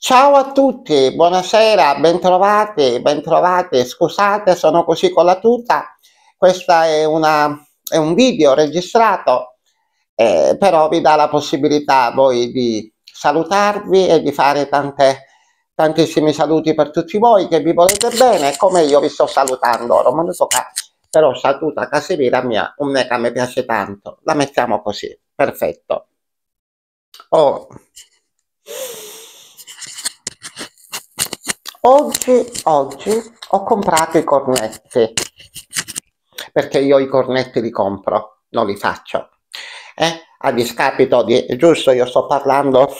Ciao a tutti, buonasera, bentrovati, bentrovati, scusate sono così con la tuta, questo è, è, un video registrato, eh, però vi dà la possibilità a voi di salutarvi e di fare tante, tantissimi saluti per tutti voi che vi volete bene, come io vi sto salutando, non mi però saluta Casimira mia, un meca mi piace tanto, la mettiamo così, perfetto. Oh. Oggi, oggi ho comprato i cornetti, perché io i cornetti li compro, non li faccio. Eh? A discapito di... giusto, io sto parlando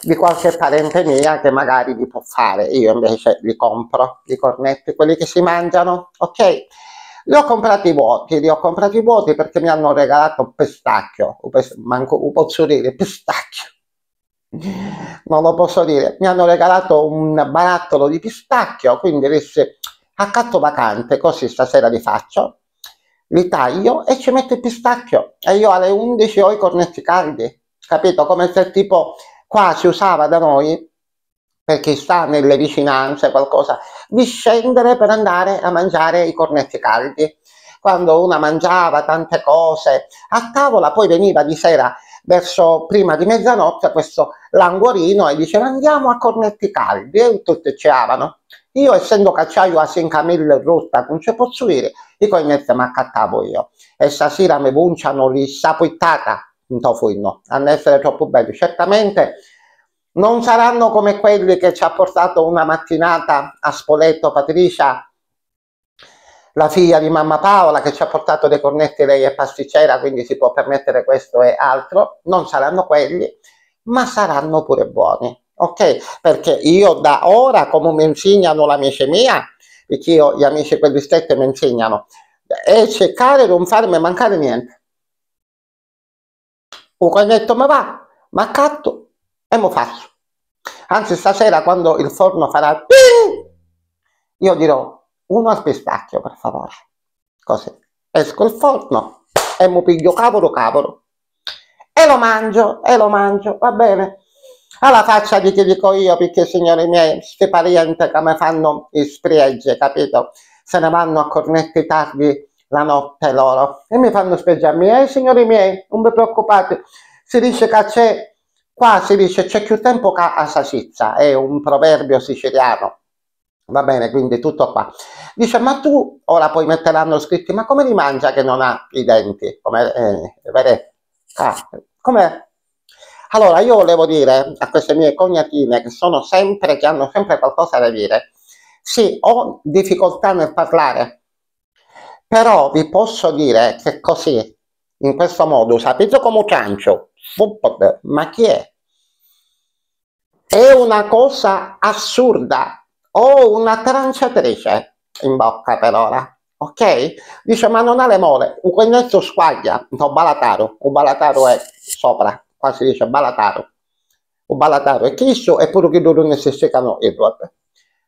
di qualche parente mia che magari li può fare, io invece li compro, i cornetti, quelli che si mangiano, ok? Li ho comprati vuoti, li ho comprati vuoti perché mi hanno regalato pistacchio, manco un pozzolino, pistacchio non lo posso dire, mi hanno regalato un barattolo di pistacchio, quindi disse a catto vacante, così stasera li faccio, li taglio e ci metto il pistacchio e io alle 11 ho i cornetti caldi, capito? Come se tipo qua si usava da noi, per chi sta nelle vicinanze qualcosa, di scendere per andare a mangiare i cornetti caldi. Quando una mangiava tante cose a tavola, poi veniva di sera verso prima di mezzanotte questo languorino e diceva andiamo a cornetti caldi e tutti c'erano. Io essendo cacciaio a 5.000 rotta, non ci posso dire, i cornetti mi accattavo io. E stasera mi vunciano risapoittata, non to fuino, hanno essere troppo belli. Certamente non saranno come quelli che ci ha portato una mattinata a Spoleto Patricia la figlia di mamma Paola che ci ha portato dei cornetti, lei è pasticcera, quindi si può permettere questo e altro, non saranno quelli, ma saranno pure buoni, ok? Perché io da ora, come mi insegnano l'amica mia, perché io gli amici quelli stretti mi insegnano, è cercare di non farmi mancare niente. Un cornetto mi va, mi accatto e mi faccio. Anzi, stasera quando il forno farà io dirò uno al pistacchio, per favore. Così. Esco il forno e mi piglio cavolo cavolo. E lo mangio, e lo mangio, va bene? Alla faccia di ti dico io, perché signori miei, sti parenti che mi fanno i spregge, capito? Se ne vanno a cornetti tardi la notte loro e mi fanno speggiarmi, Ehi, signori miei, non vi preoccupate, si dice che c'è, qua si dice c'è più tempo che a sasizza, è un proverbio siciliano, Va bene, quindi tutto qua. Dice, ma tu, ora poi metteranno scritti, ma come li mangia che non ha i denti? Come, eh, Ah, com'è? Allora, io volevo dire a queste mie cognatine che sono sempre, che hanno sempre qualcosa da dire, sì, ho difficoltà nel parlare, però vi posso dire che così, in questo modo, sapete come cancio, ma chi è? È una cosa assurda, ho una tranciatrice in bocca per ora. Ok? Dice, ma non ha le mole. Un cognetto squaglia. No, Balataro. Un Balataro è sopra. Qua si dice Balataro. Un Balataro è Cristo e pure che loro ne si seccano Edward.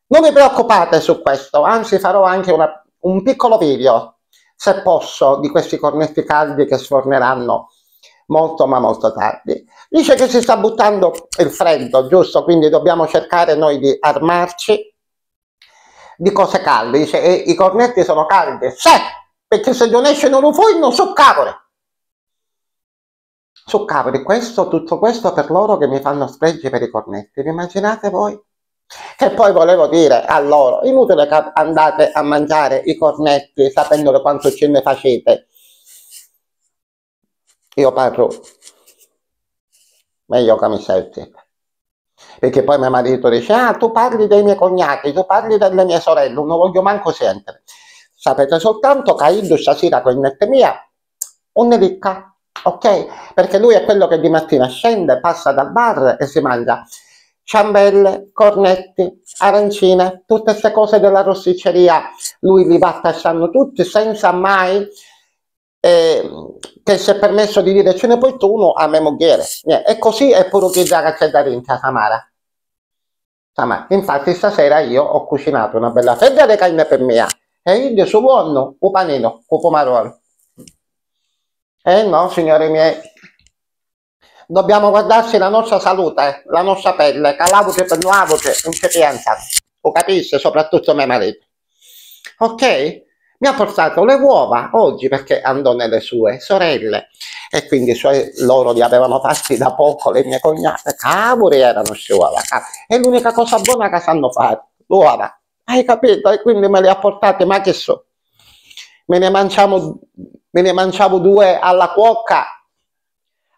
Non vi preoccupate su questo, anzi farò anche una, un piccolo video, se posso, di questi cornetti caldi che sforneranno molto ma molto tardi. Dice che si sta buttando il freddo, giusto? Quindi dobbiamo cercare noi di armarci di cose calde, dice e i cornetti sono caldi, sì, perché se non esce non lo fanno, so cavole. su cavoli, questo, tutto questo per loro che mi fanno sfreggi per i cornetti, vi immaginate voi? E poi volevo dire a loro, inutile che andate a mangiare i cornetti sapendo quanto ce ne facete. Io parlo meglio che mi stai perché poi mio marito dice, ah, tu parli dei miei cognati, tu parli delle mie sorelle, non voglio manco sentire. Sapete soltanto che Hindu stasera con mia un ricca, ok? Perché lui è quello che di mattina scende, passa dal bar e si mangia ciambelle, cornetti, arancine, tutte queste cose della rossicceria, lui li va tassando tutti senza mai eh, che si è permesso di dire ce ne puoi tu uno a me mogliere E così è pure che Zara c'è da rincia Samara. Samara. Infatti stasera io ho cucinato una bella fetta di carne per me eh. e il suo buono, un panino, un pomarolo. Eh no, signori miei, dobbiamo guardarsi la nostra salute, la nostra pelle, che per noi voce non ci pensa, lo capisce soprattutto mio marito. Ok? mi ha portato le uova oggi perché andò nelle sue sorelle e quindi suoi, loro li avevano fatti da poco, le mie cognate, cavoli erano queste uova, ah, è l'unica cosa buona che sanno fare, uova, hai capito? E quindi me le ha portate, ma che so, me ne, mangiamo, me ne mangiavo due alla cuocca,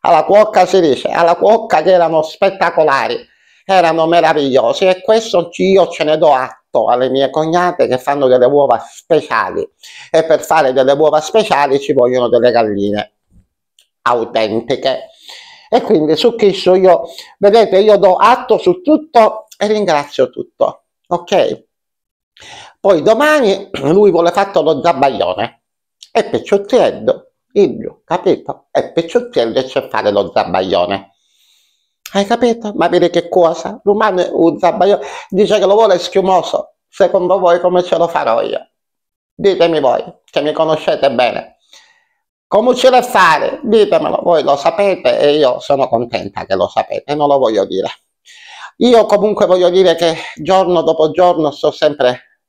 alla cuocca si dice, alla cuocca che erano spettacolari, erano meravigliosi e questo io ce ne do atto alle mie cognate che fanno delle uova speciali e per fare delle uova speciali ci vogliono delle galline autentiche e quindi su Cristo io vedete io do atto su tutto e ringrazio tutto ok poi domani lui vuole fatto lo zabaglione e pecciottiello Iglio, capito? E pecciottiello e c'è fare lo zabaglione hai capito? Ma vedi che cosa? L'umano usa, ma io dice che lo vuole schiumoso. Secondo voi come ce lo farò io? Ditemi voi, che mi conoscete bene. Come ce la fare? Ditemelo, voi lo sapete e io sono contenta che lo sapete, non lo voglio dire. Io comunque voglio dire che giorno dopo giorno sto sempre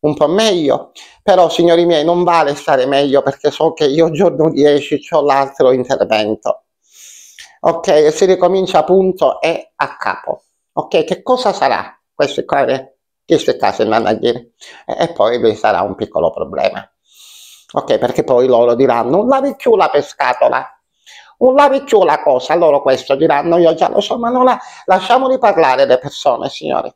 un po' meglio, però signori miei non vale stare meglio perché so che io giorno 10 ho l'altro intervento ok? E si ricomincia punto e a capo, ok? Che cosa sarà? Questo è Questo è caso il manager. E poi vi sarà un piccolo problema, ok? Perché poi loro diranno un lavicchiula per scatola, un lavicchiù la cosa, loro questo diranno, io già lo so, ma non la, lasciamoli parlare le persone, signori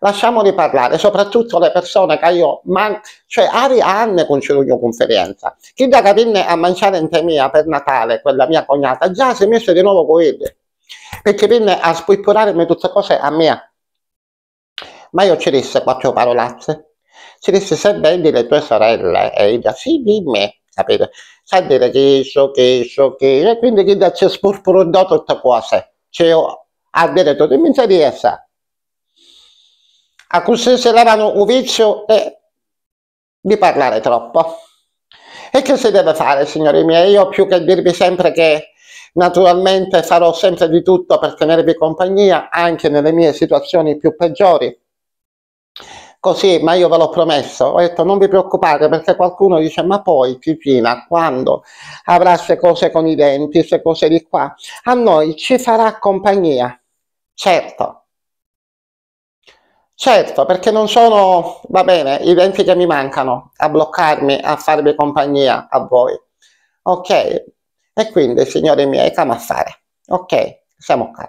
lasciamoli parlare, soprattutto le persone che io, man- cioè Ari Anne con conferenza, chi da che venne a mangiare in te mia per Natale, quella mia cognata, già si è messo di nuovo con lui, perché venne a spuipurarmi tutte cose a me. Ma io ci disse quattro parolacce, ci disse se vedi le tue sorelle, e io sì, dimmi, capite? sai dire che so, che so, che e quindi chi da ci ha spurpurato tutte cose, cioè ha detto dimmi se riesce a cui segnalano un vizio e di parlare troppo. E che si deve fare, signori miei? Io più che dirvi sempre che naturalmente farò sempre di tutto per tenervi compagnia, anche nelle mie situazioni più peggiori. Così, ma io ve l'ho promesso, ho detto non vi preoccupate perché qualcuno dice ma poi Pipina quando avrà queste cose con i denti, queste cose di qua, a noi ci farà compagnia, certo, Certo, perché non sono, va bene, i denti che mi mancano a bloccarmi, a farvi compagnia a voi. Ok? E quindi, signori miei, come a fare? Ok, siamo qua.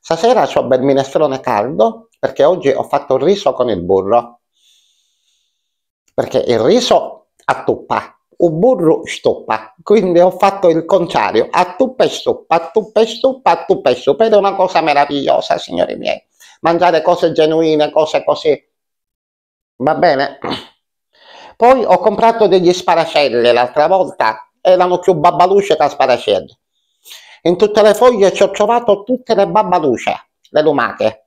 Stasera ho bel minestrone caldo, perché oggi ho fatto il riso con il burro. Perché il riso attuppa, il burro stuppa. Quindi ho fatto il contrario, attuppa e stuppa, attuppa e stuppa, attuppa e stuppa. Ed è una cosa meravigliosa, signori miei mangiare cose genuine, cose così. Va bene? Poi ho comprato degli sparacelli l'altra volta, erano più babbaluce che sparacelli. In tutte le foglie ci ho trovato tutte le babbaluce, le lumache.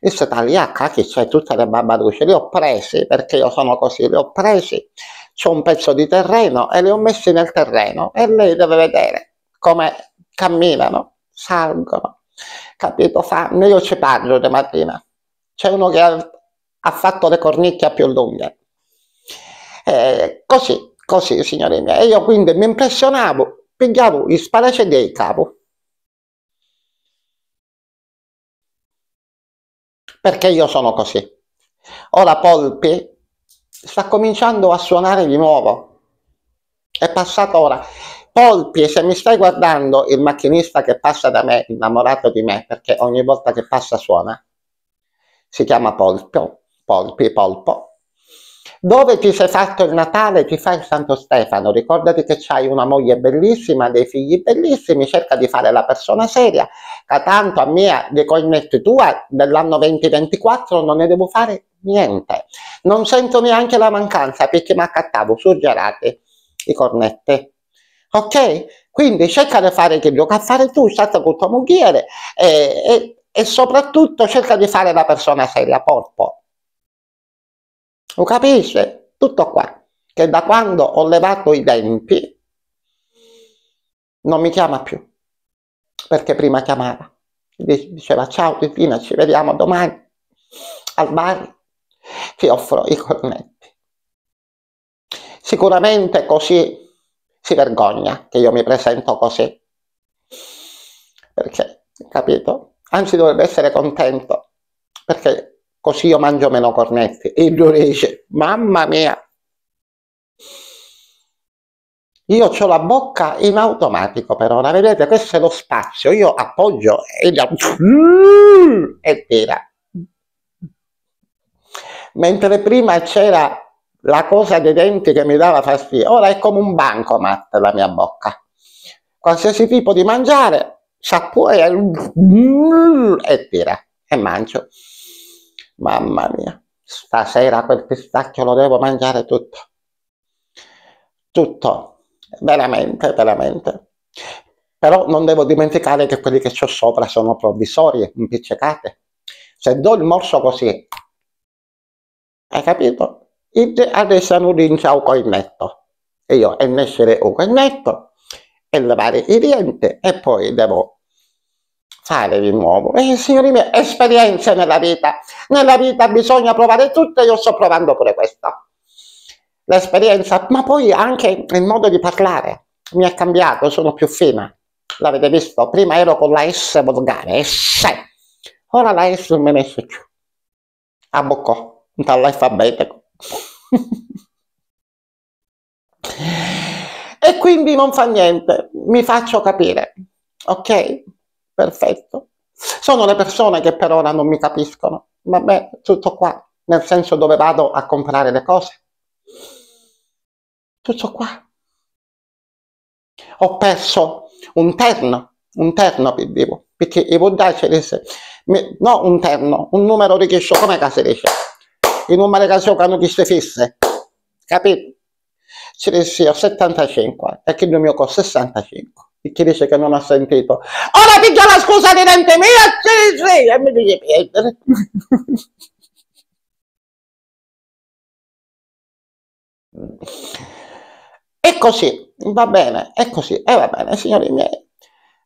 Io sono tagliacca, che c'è tutte le babbaluce, le ho presi perché io sono così, le ho presi, C'è un pezzo di terreno e le ho messe nel terreno e lei deve vedere come camminano, salgono, capito? Fa, io ci parlo di mattina, c'è uno che ha, ha, fatto le cornicchie più lunghe. Eh, così, così, signori miei. E io quindi mi impressionavo, pigliavo gli sparacetti dei il capo. Perché io sono così. Ora Polpi sta cominciando a suonare di nuovo. È passata ora. Polpi, se mi stai guardando il macchinista che passa da me, innamorato di me, perché ogni volta che passa suona, si chiama Polpio, Polpi, Polpo. Dove ti sei fatto il Natale, ti fai il Santo Stefano. Ricordati che hai una moglie bellissima, dei figli bellissimi, cerca di fare la persona seria. Che tanto a mia, di coinetti tua, dell'anno 2024 non ne devo fare niente. Non sento neanche la mancanza, perché mi accattavo surgerati i cornetti ok? Quindi cerca di fare quello che fare tu, stato con tuo moglie e, e, e, soprattutto cerca di fare la persona seria, corpo. Lo capisci? Tutto qua. Che da quando ho levato i denti non mi chiama più, perché prima chiamava. Diceva ciao Titina, ci vediamo domani al bar, ti offro i cornetti. Sicuramente così si vergogna che io mi presento così. Perché, capito? Anzi dovrebbe essere contento, perché così io mangio meno cornetti. E lui dice, mamma mia, io ho la bocca in automatico per ora, vedete questo è lo spazio, io appoggio e, mm! e tira. Mentre prima c'era la cosa dei denti che mi dava fastidio. Ora è come un bancomat la mia bocca. Qualsiasi tipo di mangiare, sapore e tira e mangio. Mamma mia, stasera quel pistacchio lo devo mangiare tutto. Tutto, veramente, veramente. Però non devo dimenticare che quelli che ho sopra sono provvisorie, impiccicate. Se do il morso così, hai capito? adesso non adessanudința o coinetto. E io e mettere o coinetto e lavare i denti e poi devo fare di nuovo. E signori miei, esperienze nella vita. Nella vita bisogna provare tutte, io sto provando pure questo L'esperienza, ma poi anche il modo di parlare mi è cambiato, sono più fina L'avete visto? Prima ero con la S volgare, S. Ora la S non mi mette più. A boccò, dall'alfabetico e quindi non fa niente, mi faccio capire, ok? Perfetto. Sono le persone che per ora non mi capiscono, vabbè, tutto qua, nel senso dove vado a comprare le cose. Tutto qua. Ho perso un terno, un terno per vivo, perché i buddha ci disse, no un terno, un numero richiesto, come si dice? in un mare caso che hanno chiste fisse, capito? Ci disse 75 e che il mio con 65 e chi dice che non ha sentito ora piglia la scusa di dente mia sì, e mi dice piedere e così va bene è così e va bene signori miei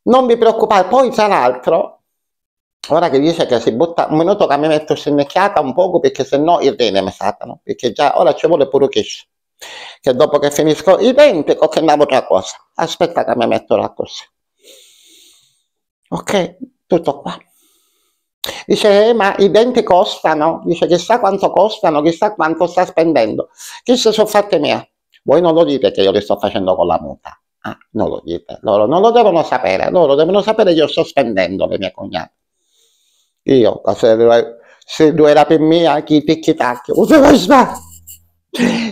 non vi preoccupate poi tra l'altro ora che dice che si butta un minuto che mi metto sennecchiata un poco perché se no il rene mi satano perché già ora ci vuole pure chissà che dopo che finisco il vento che andiamo una cosa aspetta che mi metto la cosa ok tutto qua dice eh, ma i denti costano dice chissà quanto costano chissà quanto sta spendendo Che se sono fatte mie voi non lo dite che io li sto facendo con la muta ah, non lo dite loro non lo devono sapere loro devono sapere che io sto spendendo le mie cognate io, se due era per me, anche i picchi tacchi, cosa faceva?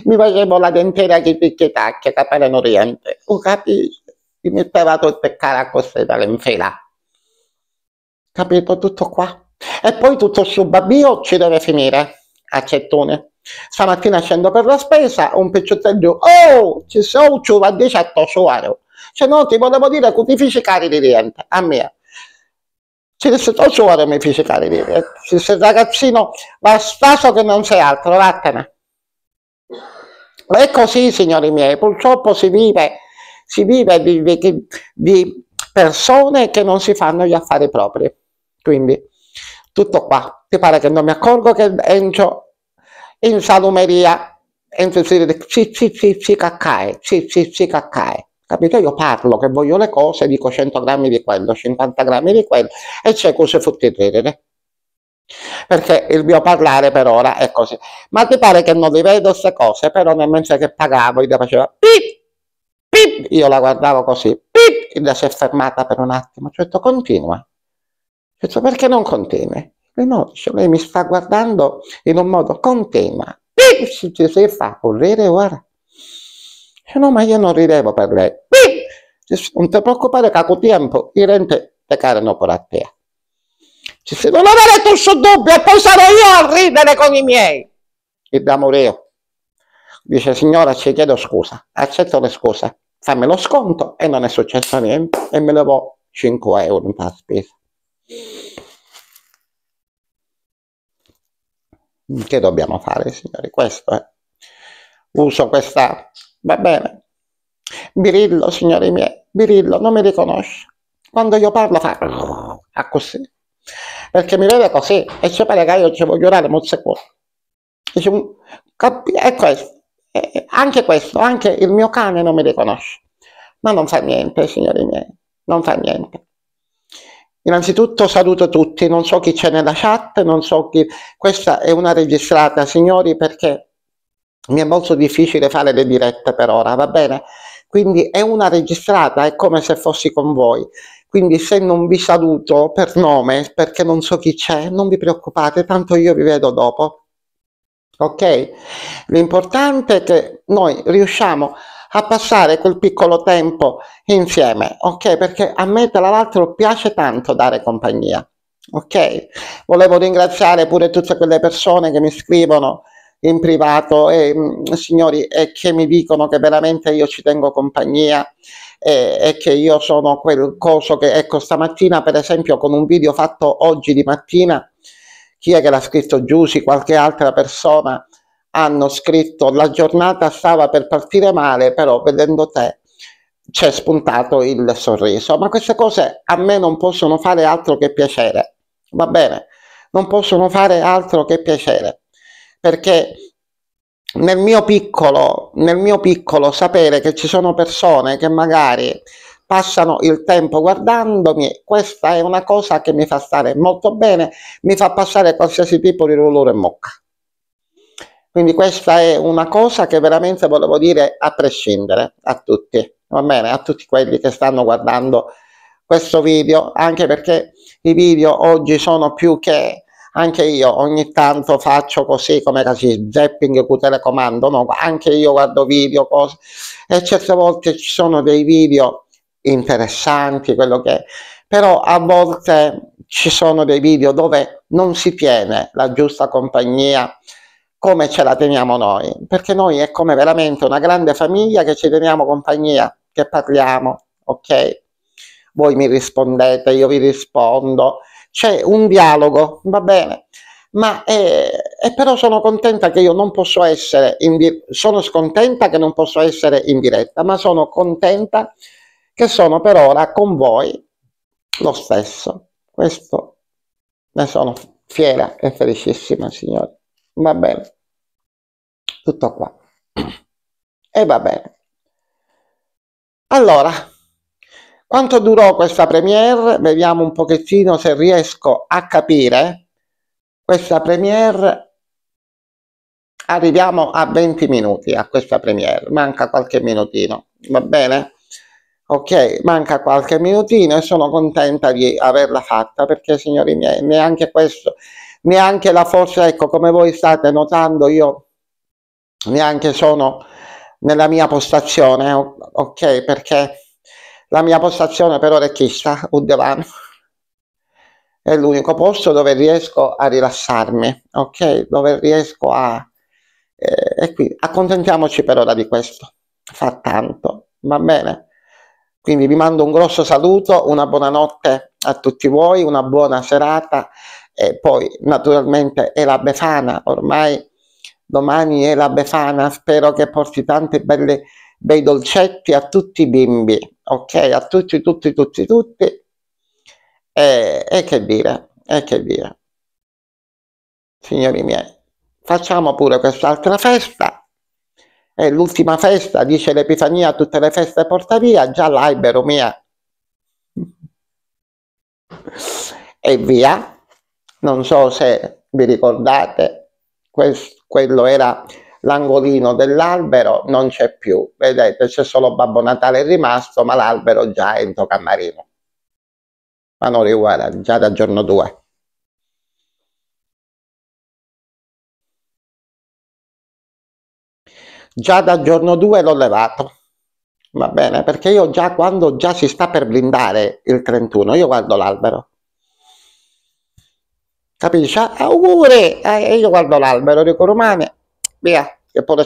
Mi facevo la dentiera che i picchi tacchi, che poi non ho capito? Mi metteva tutto il cara così in fila. Capito? Tutto qua. E poi tutto su babbio ci deve finire, a Cettone. Stamattina scendo per la spesa, un picciottello, oh, ci sono, ci va 18 suore Se no ti volevo dire che ti fici cari di niente a me ho su ore mi fisicare il ragazzino va spaso che non sei altro vattene è così signori miei purtroppo si vive si vive di, di, di persone che non si fanno gli affari propri quindi tutto qua ti pare che non mi accorgo che entro in salumeria entro si dice ciccicciccacae ciccicciccacae Capito? Io parlo che voglio le cose, dico 100 grammi di quello, 50 grammi di quello e c'è cose fottutere. Perché il mio parlare per ora è così. Ma ti pare che non li vedo queste cose, però nel mentre che pagavo, io faceva pip, pip, io la guardavo così, pip, Ida si è fermata per un attimo, ho detto continua. Ho detto perché non continui? E no, dice, lei mi sta guardando in un modo, continua. Pip, si, si fa, correre ora. Eh no, ma io non ridevo per lei. Non ti preoccupare che a quel tempo i renti te carano per a te. Ci se non avete questo dubbio, poi sarò io a ridere con i miei. E da Mureo dice, signora, ci chiedo scusa, accetto le scuse, fammi lo sconto e non è successo niente e me ne vo 5 euro in per spesa. Che dobbiamo fare, signori? Questo è. Eh? Uso questa Va bene. Birillo, signori miei, birillo, non mi riconosce. Quando io parlo fa a così. Perché mi vede così e se pare che io ci voglio dare un secondo. Dice, mm, è questo, è anche questo, anche il mio cane non mi riconosce. Ma non fa niente, signori miei, non fa niente. Innanzitutto saluto tutti, non so chi c'è nella chat, non so chi... Questa è una registrata, signori, perché mi è molto difficile fare le dirette per ora, va bene? Quindi è una registrata, è come se fossi con voi. Quindi se non vi saluto per nome, perché non so chi c'è, non vi preoccupate, tanto io vi vedo dopo. Ok? L'importante è che noi riusciamo a passare quel piccolo tempo insieme, ok? Perché a me tra l'altro piace tanto dare compagnia, ok? Volevo ringraziare pure tutte quelle persone che mi scrivono, in privato e mh, mm, signori e che mi dicono che veramente io ci tengo compagnia e, e, che io sono quel coso che ecco stamattina per esempio con un video fatto oggi di mattina chi è che l'ha scritto Giussi qualche altra persona hanno scritto la giornata stava per partire male però vedendo te c'è spuntato il sorriso ma queste cose a me non possono fare altro che piacere va bene non possono fare altro che piacere perché nel mio piccolo, nel mio piccolo sapere che ci sono persone che magari passano il tempo guardandomi, questa è una cosa che mi fa stare molto bene, mi fa passare qualsiasi tipo di dolore e mocca. Quindi questa è una cosa che veramente volevo dire a prescindere a tutti, va bene, a tutti quelli che stanno guardando questo video, anche perché i video oggi sono più che anche io ogni tanto faccio così come così, zapping con telecomando, no? anche io guardo video, cose, e certe volte ci sono dei video interessanti, quello che è, però a volte ci sono dei video dove non si tiene la giusta compagnia come ce la teniamo noi, perché noi è come veramente una grande famiglia che ci teniamo compagnia, che parliamo, ok? Voi mi rispondete, io vi rispondo, c'è un dialogo, va bene, ma è eh, però sono contenta che io non posso essere, in di- sono scontenta che non posso essere in diretta, ma sono contenta che sono per ora con voi lo stesso. Questo ne sono fiera e felicissima, signori. Va bene. Tutto qua. E va bene. Allora, quanto durò questa premiere? Vediamo un pochettino se riesco a capire. Questa premiere arriviamo a 20 minuti a questa premiere, manca qualche minutino, va bene? Ok, manca qualche minutino e sono contenta di averla fatta perché signori miei, neanche questo, neanche la forza, ecco come voi state notando io neanche sono nella mia postazione, ok? Perché la mia postazione per ora è questa, un divano. È l'unico posto dove riesco a rilassarmi, ok? Dove riesco a... Eh, e qui accontentiamoci per ora di questo. Fa tanto, va bene? Quindi vi mando un grosso saluto, una buonanotte a tutti voi, una buona serata e poi naturalmente è la Befana, ormai domani è la Befana, spero che porti tanti belli, bei dolcetti a tutti i bimbi ok a tutti tutti tutti tutti e, e che dire e che dire signori miei facciamo pure quest'altra festa è l'ultima festa dice l'epifania tutte le feste porta via già l'albero mia e via non so se vi ricordate questo, quello era l'angolino dell'albero non c'è più, vedete c'è solo Babbo Natale rimasto ma l'albero già è in Tocamarino. Ma non riguarda, già da giorno 2. Già da giorno 2 l'ho levato, va bene, perché io già quando già si sta per blindare il 31, io guardo l'albero capisci? Auguri! E eh, io guardo l'albero, dico Romane, Via, che può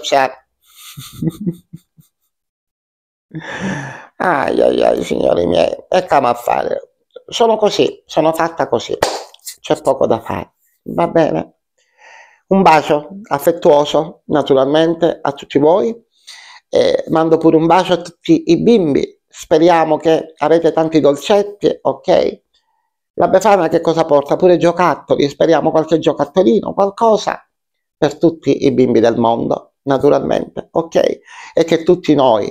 ai ai ai, signori miei, e come a fare? Sono così, sono fatta così. C'è poco da fare. Va bene. Un bacio affettuoso, naturalmente, a tutti voi. Eh, mando pure un bacio a tutti i bimbi. Speriamo che avete tanti dolcetti, ok? La Befana che cosa porta? Pure giocattoli, speriamo qualche giocattolino, qualcosa per tutti i bimbi del mondo, naturalmente, ok? E che tutti noi,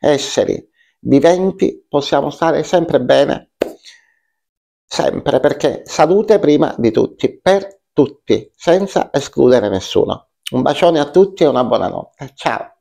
esseri viventi, possiamo stare sempre bene, sempre, perché salute prima di tutti, per tutti, senza escludere nessuno. Un bacione a tutti e una buonanotte. Ciao!